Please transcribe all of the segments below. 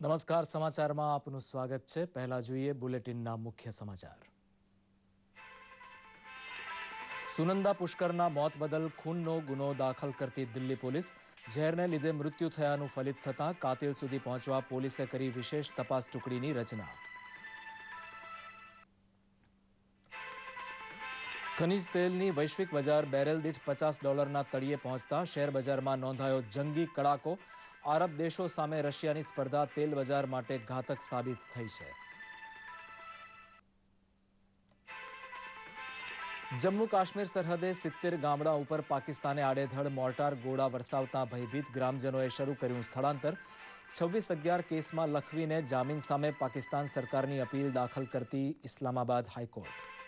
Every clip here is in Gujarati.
નમસ્કાર સમાચારમાં આપનું સ્વાગત છે પહેલા જોઈએ બુલેટિનના મુખ્ય સમાચાર સુનંદા પુષ્કરના મોત બદલ ખૂનનો ગુનો દાખલ કરતી દિલ્હી પોલીસ ઝેરને લીધે મૃત્યુ થયાનું ફલિત થતાં કાતિલ સુધી પહોંચવા પોલીસે કરી વિશેષ તપાસ ટુકડીની રચના ખનીજ તેલની વૈશ્વિક બજાર બેરેલ દીઠ પચાસ ડોલરના તળિયે પહોંચતા શેર બજારમાં નોંધાયો જંગી કડાકો આરબ દેશો સામે રશિયાની સ્પર્ધા તેલ બજાર માટે ઘાતક સાબિત થઈ છે જમ્મુ કાશ્મીર સરહદે સિત્તેર ગામડા ઉપર પાકિસ્તાને આડેધડ મોર્ટાર ગોળા વરસાવતા ભયભીત ગ્રામજનોએ શરૂ કર્યું સ્થળાંતર છવ્વીસ અગિયાર કેસમાં લખવીને જામીન સામે પાકિસ્તાન સરકારની અપીલ દાખલ કરતી ઇસ્લામાબાદ હાઈકોર્ટ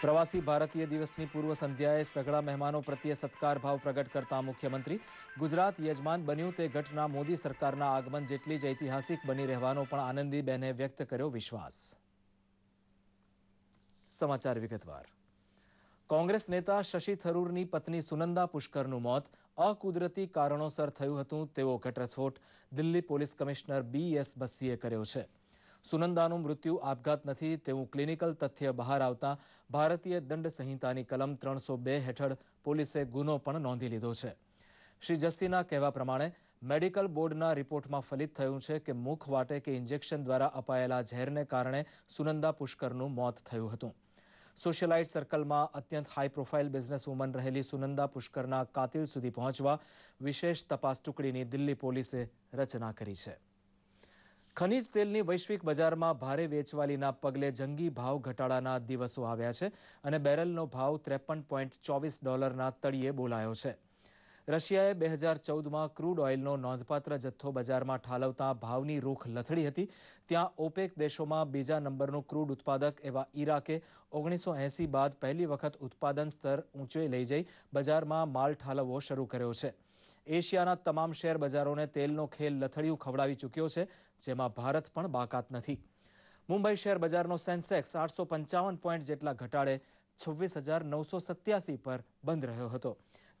પ્રવાસી ભારતીય દિવસની પૂર્વ સંધ્યાએ સઘળા મહેમાનો પ્રત્યે સત્કાર ભાવ પ્રગટ કરતા મુખ્યમંત્રી ગુજરાત યજમાન બન્યું તે ઘટના મોદી સરકારના આગમન જેટલી જ ઐતિહાસિક બની રહેવાનો પણ આનંદીબહેને વ્યક્ત કર્યો વિશ્વાસ સમાચાર વિગતવાર કોંગ્રેસ નેતા શશી થરૂરની પત્ની સુનંદા પુષ્કરનું મોત અકુદરતી કારણોસર થયું હતું તેવો ઘટસ્ફોટ Delhi police commissioner B S બસ્સીએ કર્યો છે સુનંદાનું મૃત્યુ આપઘાત નથી તેવું ક્લિનિકલ તથ્ય બહાર આવતા ભારતીય દંડ સંહિતાની કલમ ત્રણસો બે હેઠળ પોલીસે ગુનો પણ નોંધી લીધો છે શ્રી જસ્સીના કહેવા પ્રમાણે મેડિકલ બોર્ડના રિપોર્ટમાં ફલિત થયું છે કે મુખ વાટે કે ઇન્જેક્શન દ્વારા અપાયેલા ઝેરને કારણે સુનંદા પુષ્કરનું મોત થયું હતું સોશિયલાઇટ સર્કલમાં અત્યંત હાઈ પ્રોફાઇલ બિઝનેસ વુમન રહેલી સુનંદા પુષ્કરના કાતિલ સુધી પહોંચવા વિશેષ તપાસ ટુકડીની દિલ્હી પોલીસે રચના કરી છે ખનીજ તેલની વૈશ્વિક બજારમાં ભારે વેચવાલીના પગલે જંગી ભાવ ઘટાડાના દિવસો આવ્યા છે અને બેરલનો ભાવ ત્રેપન પોઈન્ટ ચોવીસ ડોલરના તળિયે બોલાયો છે રશિયાએ બે હજાર ચૌદમાં ક્રૂડ ઓઇલનો નોંધપાત્ર જથ્થો બજારમાં ઠાલવતા ભાવની રૂખ લથડી હતી ત્યાં ઓપેક દેશોમાં બીજા નંબરનું ક્રૂડ ઉત્પાદક એવા ઇરાકે ઓગણીસો એંસી બાદ પહેલી વખત ઉત્પાદન સ્તર ઊંચે લઈ જઈ બજારમાં માલ ઠાલવવો શરૂ કર્યો છે એશિયાના તમામ શેર બજારોને તેલનો ખેલ લથડિયું ખવડાવી ચૂક્યો છે જેમાં ભારત પણ બાકાત નથી મુંબઈ શેર બજારનો સેન્સેક્સ આઠસો પંચાવન પોઈન્ટ જેટલા ઘટાડે છવ્વીસ હજાર નવસો સત્યાસી પર બંધ રહ્યો હતો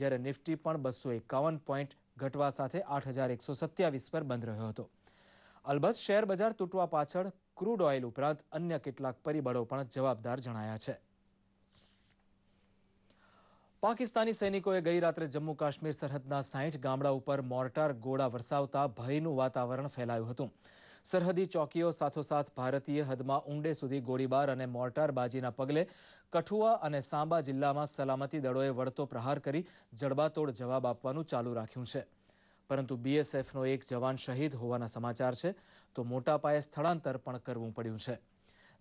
જ્યારે નિફ્ટી પણ બસો એકાવન પોઈન્ટ ઘટવા સાથે આઠ હજાર એકસો સત્યાવીસ પર બંધ રહ્યો હતો અલબત્ત શેર બજાર તૂટવા પાછળ ક્રૂડ ઓઇલ ઉપરાંત અન્ય કેટલાક પરિબળો પણ જવાબદાર જણાયા છે પાકિસ્તાની સૈનિકોએ ગઈ રાત્રે જમ્મુ કાશ્મીર સરહદના સાહીઠ ગામડા ઉપર મોર્ટાર ગોળા વરસાવતા ભયનું વાતાવરણ ફેલાયું હતું સરહદી ચોકીઓ સાથોસાથ ભારતીય હદમાં ઊંડે સુધી ગોળીબાર અને મોર્ટારબાજીના પગલે કઠુઆ અને સાંબા જિલ્લામાં સલામતી દળોએ વળતો પ્રહાર કરી જડબાતોડ જવાબ આપવાનું ચાલુ રાખ્યું છે પરંતુ બીએસએફનો એક જવાન શહીદ હોવાના સમાચાર છે તો મોટા પાયે સ્થળાંતર પણ કરવું પડ્યું છે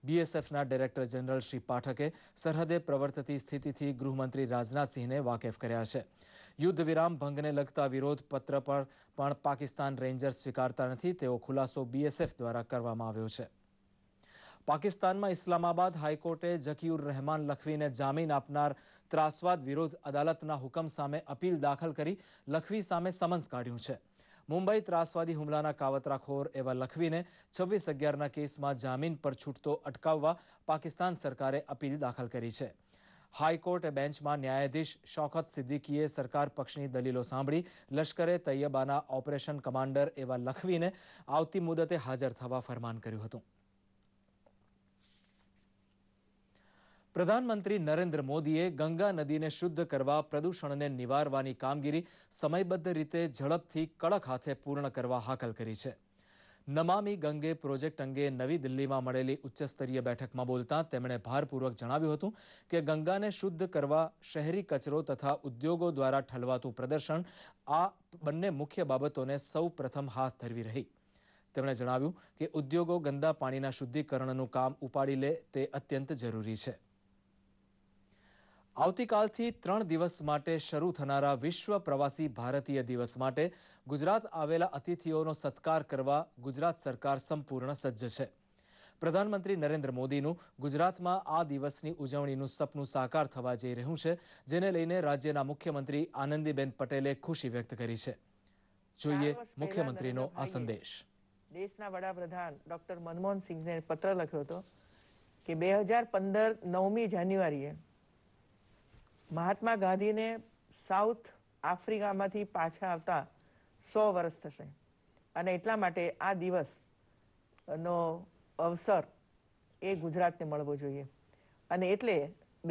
બીએસએફના ડિરેક્ટર જનરલ શ્રી પાઠકે સરહદે પ્રવર્તતી સ્થિતિથી ગૃહમંત્રી રાજનાથસિંહને વાકેફ કર્યા છે યુદ્ધ વિરામ ભંગને લગતા વિરોધ પત્ર પર પણ પાકિસ્તાન રેન્જર્સ સ્વીકારતા નથી તેવો ખુલાસો બીએસએફ દ્વારા કરવામાં આવ્યો છે પાકિસ્તાનમાં ઇસ્લામાબાદ હાઈકોર્ટે જકીઉર રહેમાન લખવીને જામીન આપનાર ત્રાસવાદ વિરોધ અદાલતના હુકમ સામે અપીલ દાખલ કરી લખવી સામે સમન્સ કાઢ્યું છે મુંબઈ ત્રાસવાદી હુમલાના કાવતરાખોર એવા લખવીને છવ્વીસ અગિયારના કેસમાં જામીન પર છૂટતો અટકાવવા પાકિસ્તાન સરકારે અપીલ દાખલ કરી છે હાઈકોર્ટે બેન્ચમાં ન્યાયાધીશ શોખત સિદ્દીકીએ સરકાર પક્ષની દલીલો સાંભળી લશ્કરે તૈયબાના ઓપરેશન કમાન્ડર એવા લખવીને આવતી મુદતે હાજર થવા ફરમાન કર્યું હતું પ્રધાનમંત્રી નરેન્દ્ર મોદીએ ગંગા નદીને શુદ્ધ કરવા પ્રદૂષણને નિવારવાની કામગીરી સમયબદ્ધ રીતે ઝડપથી કડક હાથે પૂર્ણ કરવા હાકલ કરી છે નમામી ગંગે પ્રોજેક્ટ અંગે નવી દિલ્હીમાં મળેલી ઉચ્ચસ્તરીય બેઠકમાં બોલતાં તેમણે ભારપૂર્વક જણાવ્યું હતું કે ગંગાને શુદ્ધ કરવા શહેરી કચરો તથા ઉદ્યોગો દ્વારા ઠલવાતું પ્રદર્શન આ બંને મુખ્ય બાબતોને સૌ પ્રથમ હાથ ધરવી રહી તેમણે જણાવ્યું કે ઉદ્યોગો ગંદા પાણીના શુદ્ધિકરણનું કામ ઉપાડી લે તે અત્યંત જરૂરી છે આવતીકાલથી ત્રણ દિવસ માટે શરૂ થનારા વિશ્વ પ્રવાસી ભારતીય દિવસ માટે ગુજરાત આવેલા અતિથિઓનો સત્કાર કરવા ગુજરાત સરકાર સંપૂર્ણ સજ્જ છે પ્રધાનમંત્રી નરેન્દ્ર મોદીનું ગુજરાતમાં આ દિવસની ઉજવણીનું સપનું સાકાર થવા જઈ રહ્યું છે જેને લઈને રાજ્યના મુખ્યમંત્રી આનંદીબેન પટેલે ખુશી વ્યક્ત કરી છે જોઈએ મુખ્યમંત્રીનો આ સંદેશ દેશના વડાપ્રધાન ડોક્ટર મનમોહન સિંહને પત્ર લખ્યો હતો કે બે હજાર પંદર નવમી જાન્યુઆરીએ મહાત્મા ગાંધીને સાઉથ આફ્રિકામાંથી પાછા આવતા સો વર્ષ થશે અને એટલા માટે આ દિવસનો અવસર એ ગુજરાતને મળવો જોઈએ અને એટલે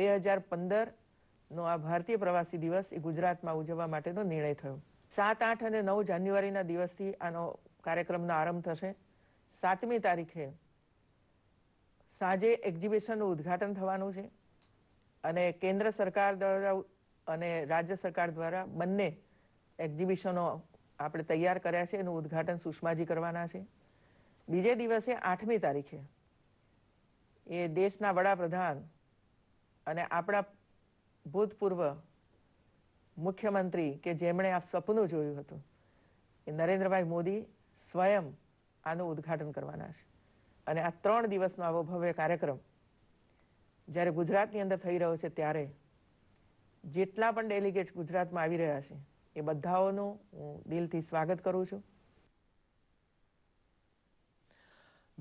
બે હજાર પંદરનો આ ભારતીય પ્રવાસી દિવસ એ ગુજરાતમાં ઉજવવા માટેનો નિર્ણય થયો સાત આઠ અને નવ જાન્યુઆરીના દિવસથી આનો કાર્યક્રમનો આરંભ થશે સાતમી તારીખે સાંજે એક્ઝિબિશનનું ઉદ્ઘાટન થવાનું છે અને કેન્દ્ર સરકાર દ્વારા અને રાજ્ય સરકાર દ્વારા બંને એક્ઝિબિશનો આપણે તૈયાર કર્યા છે એનું ઉદ્ઘાટન સુષ્માજી કરવાના છે બીજે દિવસે આઠમી તારીખે એ દેશના વડાપ્રધાન અને આપણા ભૂતપૂર્વ મુખ્યમંત્રી કે જેમણે આ સપનું જોયું હતું એ નરેન્દ્રભાઈ મોદી સ્વયં આનું ઉદ્ઘાટન કરવાના છે અને આ ત્રણ દિવસનો આવો ભવ્ય કાર્યક્રમ જ્યારે ગુજરાતની અંદર થઈ રહ્યો છે ત્યારે જેટલા પણ ડેલિગેટ ગુજરાતમાં આવી રહ્યા છે એ બધાઓનું હું દિલથી સ્વાગત કરું છું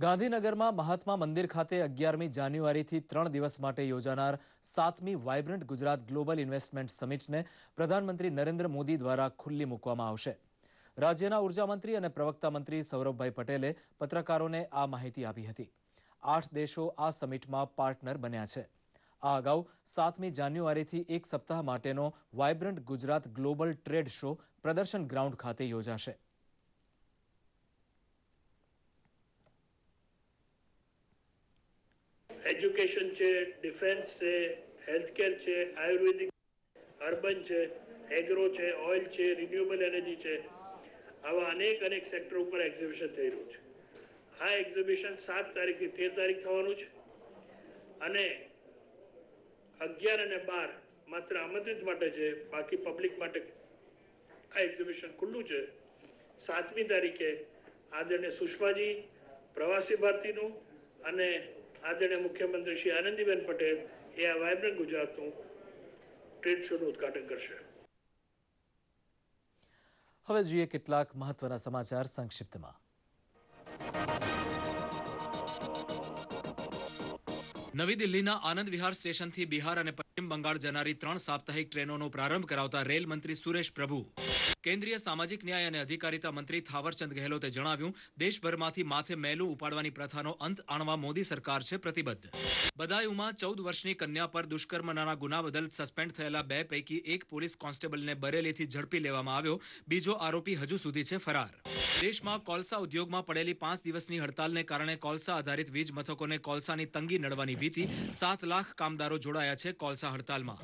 ગાંધીનગરમાં મહાત્મા મંદિર ખાતે અગિયારમી જાન્યુઆરીથી ત્રણ દિવસ માટે યોજાનાર સાતમી વાયબ્રન્ટ ગુજરાત ગ્લોબલ ઇન્વેસ્ટમેન્ટ સમિટને પ્રધાનમંત્રી નરેન્દ્ર મોદી દ્વારા ખુલ્લી મૂકવામાં આવશે રાજ્યના ઉર્જામંત્રી અને પ્રવક્તા મંત્રી સૌરભભાઈ પટેલે પત્રકારોને આ માહિતી આપી હતી આઠ દેશો આ સમિટમાં પાર્ટનર બન્યા છે આ અગાઉ સાતમી જાન્યુઆરીથી એક સપ્તાહ માટેનો vibrant Gujarat global trade show પ્રદર્શન ગ્રાઉન્ડ ખાતે યોજાશે એજ્યુકેશન છે ડિફેન્સ છે હેલ્થકેર છે આયુર્વેદિક અર્બન છે એગ્રો છે ઓઇલ છે રિન્યુએબલ એનર્જી છે આવા અનેક અનેક સેક્ટર ઉપર એક્ઝિબિશન થઈ રહ્યું છે આ એક્ઝિબિશન સાત તારીખથી તેર તારીખ થવાનું છે અને અગિયાર અને બાર માત્ર આમંત્રિત માટે છે બાકી પબ્લિક માટે આ એક્ઝિબિશન ખુલ્લું છે સાતમી તારીખે આદરણીય સુષ્માજી પ્રવાસી ભારતીનું અને આદરણીય મુખ્યમંત્રી શ્રી આનંદીબેન પટેલ એ આ વાયબ્રન્ટ ગુજરાતનું ટ્રેડ શોનું ઉદઘાટન કરશે હવે જોઈએ કેટલાક મહત્વના સમાચાર સંક્ષિપ્તમાં નવી દિલ્હીના આનંદ વિહાર સ્ટેશનથી બિહાર અને પશ્ચિમ બંગાળ જનારી ત્રણ સાપ્તાહિક ટ્રેનોનો પ્રારંભ કરાવતા રેલ મંત્રી સુરેશ પ્રભુ કેન્દ્રીય સામાજિક ન્યાય અને અધિકારીતા મંત્રી થાવરચંદ ગેહલોતે જણાવ્યું દેશભરમાંથી માથે મેલું ઉપાડવાની પ્રથાનો અંત આણવા મોદી સરકાર છે પ્રતિબદ્ધ બદાયુમાં ચૌદ વર્ષની કન્યા પર દુષ્કર્મના ગુના બદલ સસ્પેન્ડ થયેલા બે પૈકી એક પોલીસ કોન્સ્ટેબલને બરેલીથી ઝડપી લેવામાં આવ્યો બીજો આરોપી હજુ સુધી છે ફરાર દેશમાં કોલસા ઉદ્યોગમાં પડેલી પાંચ દિવસની હડતાલને કારણે કોલસા આધારિત વીજ મથકોને કોલસાની તંગી નડવાની ભીતિ સાત લાખ કામદારો જોડાયા છે કોલસા હડતાલમાં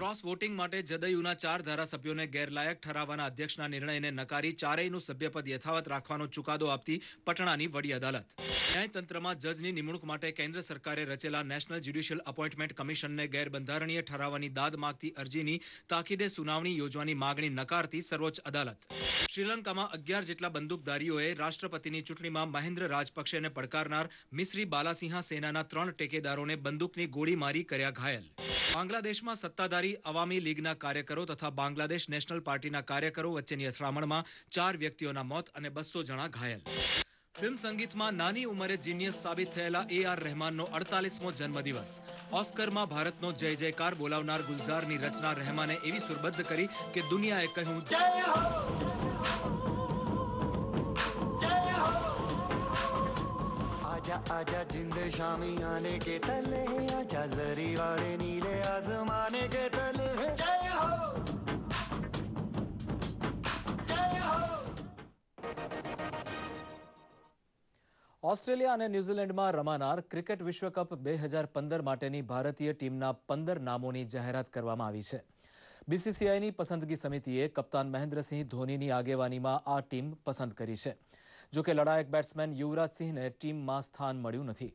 ક્રોસ વોટિંગ માટે જદયુના ચાર ધારાસભ્યોને ગેરલાયક ઠરાવવાના અધ્યક્ષના નિર્ણયને નકારી ચારેયનું સભ્યપદ યથાવત રાખવાનો ચુકાદો આપતી પટણાની વડી અદાલત ન્યાયતંત્રમાં જજની નિમણૂક માટે કેન્દ્ર સરકારે રચેલા નેશનલ જ્યુડિશિયલ અપોઇન્ટમેન્ટ કમિશનને ગેરબંધારણીય ઠરાવવાની દાદ માગતી અરજીની તાકીદે સુનાવણી યોજવાની માગણી નકારતી સર્વોચ્ચ અદાલત શ્રીલંકામાં અગિયાર જેટલા બંદૂકધારીઓએ રાષ્ટ્રપતિની ચૂંટણીમાં મહેન્દ્ર રાજપક્ષેને પડકારનાર મિશ્રી બાલાસિંહા સેનાના ત્રણ ટેકેદારોને બંદૂકની ગોળીમારી કર્યા ઘાયલ બાંગ્લાદેશમાં સત્તાધારી અવામી લીગના કાર્યકરો તથા બાંગ્લાદેશ નેશનલ પાર્ટીના કાર્યકરો કલાકારો વચ્ચેની અથડામણમાં ચાર વ્યક્તિઓના મોત અને બસો જણા ઘાયલ ફિલ્મ સંગીતમાં નાની ઉંમરે જીનિયસ સાબિત થયેલા એ આર રહેમાનનો અડતાલીસમો જન્મદિવસ ઓસ્કરમાં ભારતનો જય જયકાર બોલાવનાર ગુલઝારની રચના રહેમાને એવી સુરબદ્ધ કરી કે દુનિયાએ કહ્યું આજા જિંદ શામી આને કે તલે આજા જરી વાળે નીલે આસમાને કે ઓસ્ટ્રેલિયા અને ન્યૂઝીલેન્ડમાં રમાનાર ક્રિકેટ વિશ્વકપ બે હજાર પંદર માટેની ભારતીય ટીમના પંદર નામોની જાહેરાત કરવામાં આવી છે બીસીસીઆઈની પસંદગી સમિતિએ કપ્તાન મહેન્દ્રસિંહ ધોનીની આગેવાનીમાં આ ટીમ પસંદ કરી છે જોકે લડાયક બેટ્સમેન યુવરાજસિંહને ટીમમાં સ્થાન મળ્યું નથી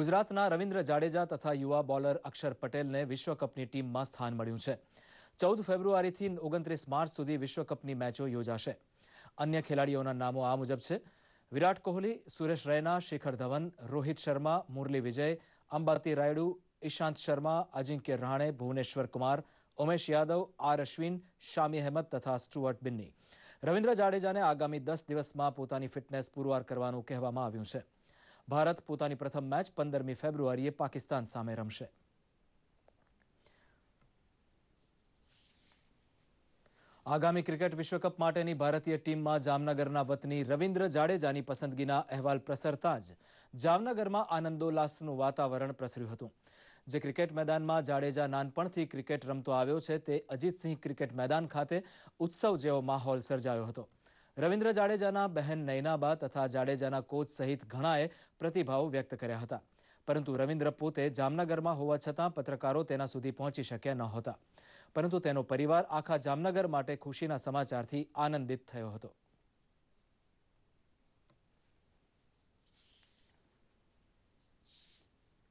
ગુજરાતના રવિન્દ્ર જાડેજા તથા યુવા બોલર અક્ષર પટેલને વિશ્વકપની ટીમમાં સ્થાન મળ્યું છે ચૌદ ફેબ્રુઆરીથી ઓગણત્રીસ માર્ચ સુધી વિશ્વકપની મેચો યોજાશે અન્ય ખેલાડીઓના નામો આ મુજબ છે વિરાટ કોહલી સુરેશ રૈના શિખર ધવન રોહિત શર્મા મુરલી વિજય અંબાતી રાયડુ ઈશાંત શર્મા અજિંક્ય રહાણે ભુવનેશ્વર કુમાર ઉમેશ યાદવ આર અશ્વિન શામી અહેમદ તથા સ્ટુઅર્ટ બિન્ની રવિન્દ્ર જાડેજાને આગામી દસ દિવસમાં પોતાની ફિટનેસ પુરવાર કરવાનું કહેવામાં આવ્યું છે ભારત પોતાની પ્રથમ મેચ પંદરમી ફેબ્રુઆરીએ પાકિસ્તાન સામે રમશે આગામી ક્રિકેટ વિશ્વકપ માટેની ભારતીય ટીમમાં જામનગરના વતની રવિન્દ્ર જાડેજાની પસંદગીના અહેવાલ પ્રસરતા જ જામનગરમાં આનંદોલ્લાસનું વાતાવરણ પ્રસર્યું હતું જે ક્રિકેટ મેદાનમાં જાડેજા નાનપણથી ક્રિકેટ રમતો આવ્યો છે તે અજીતસિંહ ક્રિકેટ મેદાન ખાતે ઉત્સવ જેવો માહોલ સર્જાયો હતો રવિન્દ્ર જાડેજાના બહેન નૈનાબા તથા જાડેજાના કોચ સહિત ઘણાએ પ્રતિભાવો વ્યક્ત કર્યા હતા પરંતુ રવિન્દ્ર પોતે જામનગરમાં હોવા છતાં પત્રકારો તેના સુધી પહોંચી શક્યા નહોતા પરંતુ તેનો પરિવાર આખા જામનગર માટે ખુશીના સમાચારથી આનંદિત થયો હતો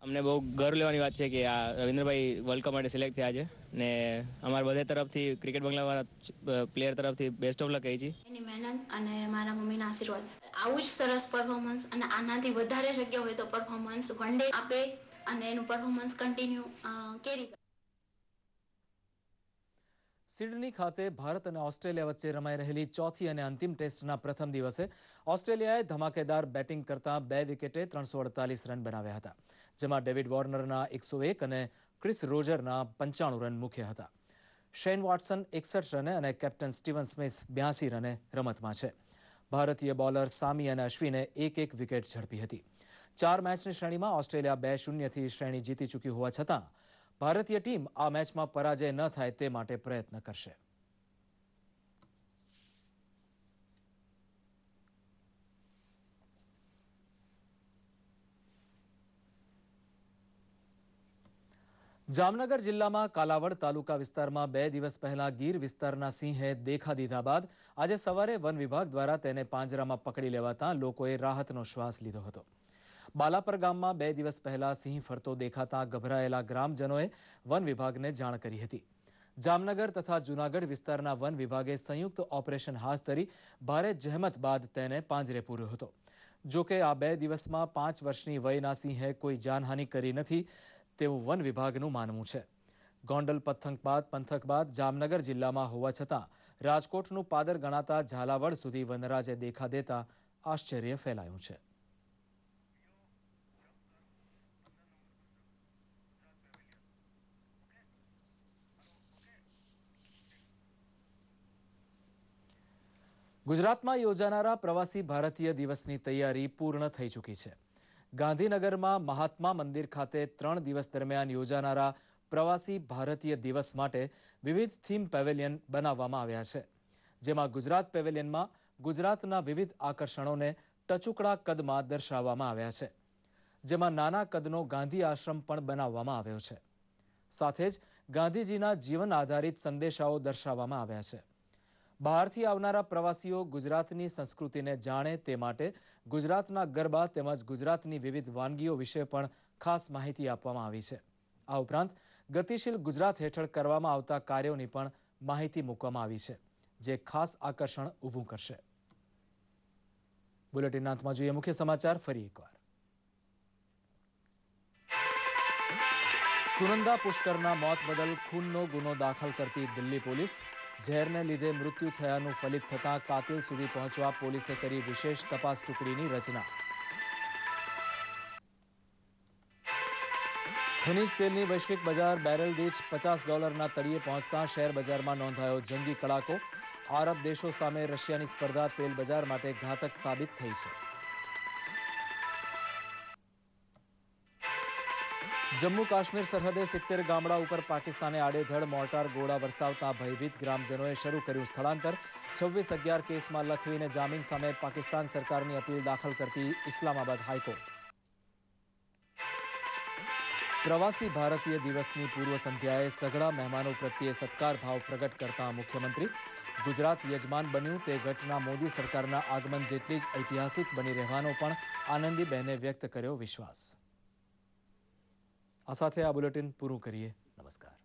અમને બહુ ગર્વ લેવાની વાત છે કે આ રવિન્દ્રભાઈ વર્લ્ડ કપ માટે સિલેક્ટ થયા છે ને અમારા બધા તરફથી ક્રિકેટ બંગલાવાળા પ્લેયર તરફથી બેસ્ટ ઓફ લક કહી છે એની મહેનત અને મારા મમ્મીના આશીર્વાદ આવું જ સરસ પરફોર્મન્સ અને આનાથી વધારે શક્ય હોય તો પરફોર્મન્સ વન ડે આપે અને એનું પરફોર્મન્સ કન્ટિન્યુ કેરી સિડની ખાતે ભારત અને ઓસ્ટ્રેલિયા વચ્ચે રમાઈ રહેલી ચોથી અને અંતિમ ટેસ્ટના પ્રથમ દિવસે ઓસ્ટ્રેલિયાએ ધમાકેદાર બેટિંગ કરતા બે વિકેટે ત્રણસો અડતાલીસ રન બનાવ્યા હતા જેમાં ડેવિડ વોર્નરના એકસો એક અને ક્રિસ રોજરના પંચાણું રન મુખ્ય હતા શેન વોટસન એકસઠ રને અને કેપ્ટન સ્ટીવન સ્મિથ બ્યાસી રને રમતમાં છે ભારતીય બોલર સામી અને અશ્વિને એક એક વિકેટ ઝડપી હતી ચાર મેચની શ્રેણીમાં ઓસ્ટ્રેલિયા બે શૂન્યથી શ્રેણી જીતી ચૂક્યું હોવા છતાં ભારતીય ટીમ આ મેચમાં પરાજય ન થાય તે માટે પ્રયત્ન કરશે જામનગર જિલ્લામાં કાલાવડ તાલુકા વિસ્તારમાં બે દિવસ પહેલા ગીર વિસ્તારના સિંહે દેખા દીધા બાદ આજે સવારે વન વિભાગ દ્વારા તેને પાંજરામાં પકડી લેવાતા લોકોએ રાહતનો શ્વાસ લીધો હતો બાલાપર ગામમાં બે દિવસ પહેલા સિંહ ફરતો દેખાતા ગભરાયેલા ગ્રામજનોએ વન વિભાગને જાણ કરી હતી જામનગર તથા જૂનાગઢ વિસ્તારના વન વિભાગે સંયુક્ત ઓપરેશન હાથ ધરી ભારે જહેમત બાદ તેને પાંજરે પૂર્યો હતો જોકે આ બે દિવસમાં પાંચ વર્ષની વયના સિંહે કોઈ જાનહાનિ કરી નથી તેવું વન વિભાગનું માનવું છે ગોંડલ પથંક બાદ પંથક બાદ જામનગર જિલ્લામાં હોવા છતાં રાજકોટનું પાદર ગણાતા ઝાલાવડ સુધી વનરાજે દેખા દેતા આશ્ચર્ય ફેલાયું છે ગુજરાતમાં યોજાનારા પ્રવાસી ભારતીય દિવસની તૈયારી પૂર્ણ થઈ ચૂકી છે ગાંધીનગરમાં મહાત્મા મંદિર ખાતે ત્રણ દિવસ દરમિયાન યોજાનારા પ્રવાસી ભારતીય દિવસ માટે વિવિધ થીમ પેવેલિયન બનાવવામાં આવ્યા છે જેમાં ગુજરાત પેવેલિયનમાં ગુજરાતના વિવિધ આકર્ષણોને ટચુકડા કદમાં દર્શાવવામાં આવ્યા છે જેમાં નાના કદનો ગાંધી આશ્રમ પણ બનાવવામાં આવ્યો છે સાથે જ ગાંધીજીના જીવન આધારિત સંદેશાઓ દર્શાવવામાં આવ્યા છે બહારથી આવનારા પ્રવાસીઓ ગુજરાતની સંસ્કૃતિને જાણે તે માટે ગુજરાતના ગરબા તેમજ ગુજરાતની વિવિધ વાનગીઓ વિશે પણ ખાસ માહિતી આપવામાં આવી છે આ ઉપરાંત ગતિશીલ ગુજરાત હેઠળ કરવામાં આવતા કાર્યોની પણ માહિતી મૂકવામાં આવી છે જે ખાસ આકર્ષણ ઊભું કરશે બુલેટિન અંતમાં જોઈએ મુખ્ય સમાચાર ફરી એકવાર સુનંદા પુષ્કરના મોત બદલ ખૂનનો ગુનો દાખલ કરતી દિલ્હી પોલીસ ઝેરને લીધે મૃત્યુ થયાનું ફલિત થતાં કાતિલ સુધી પહોંચવા પોલીસે કરી વિશેષ તપાસ ટુકડીની રચના ખનીજ તેલની વૈશ્વિક બજાર બેરલ દીઠ પચાસ ડોલરના તળિયે પહોંચતા શેર બજારમાં નોંધાયો જંગી કડાકો આરબ દેશો સામે રશિયાની સ્પર્ધા તેલ બજાર માટે ઘાતક સાબિત થઈ છે જમ્મુ કાશ્મીર સરહદે સિત્તેર ગામડા ઉપર પાકિસ્તાને આડેધડ મોર્ટાર ગોળા વરસાવતા ભયભીત ગ્રામજનોએ શરૂ કર્યું સ્થળાંતર છવ્વીસ અગિયાર કેસમાં લખવીને જામીન સામે પાકિસ્તાન સરકારની અપીલ દાખલ કરતી ઇસ્લામાબાદ હાઈકોર્ટ પ્રવાસી ભારતીય દિવસની પૂર્વ સંધ્યાએ સઘળા મહેમાનો પ્રત્યે સત્કાર ભાવ પ્રગટ કરતા મુખ્યમંત્રી ગુજરાત યજમાન બન્યું તે ઘટના મોદી સરકારના આગમન જેટલી જ ઐતિહાસિક બની રહેવાનો પણ આનંદીબહેને વ્યક્ત કર્યો વિશ્વાસ આ સાથે આ બુલેટિન પૂરું કરીએ નમસ્કાર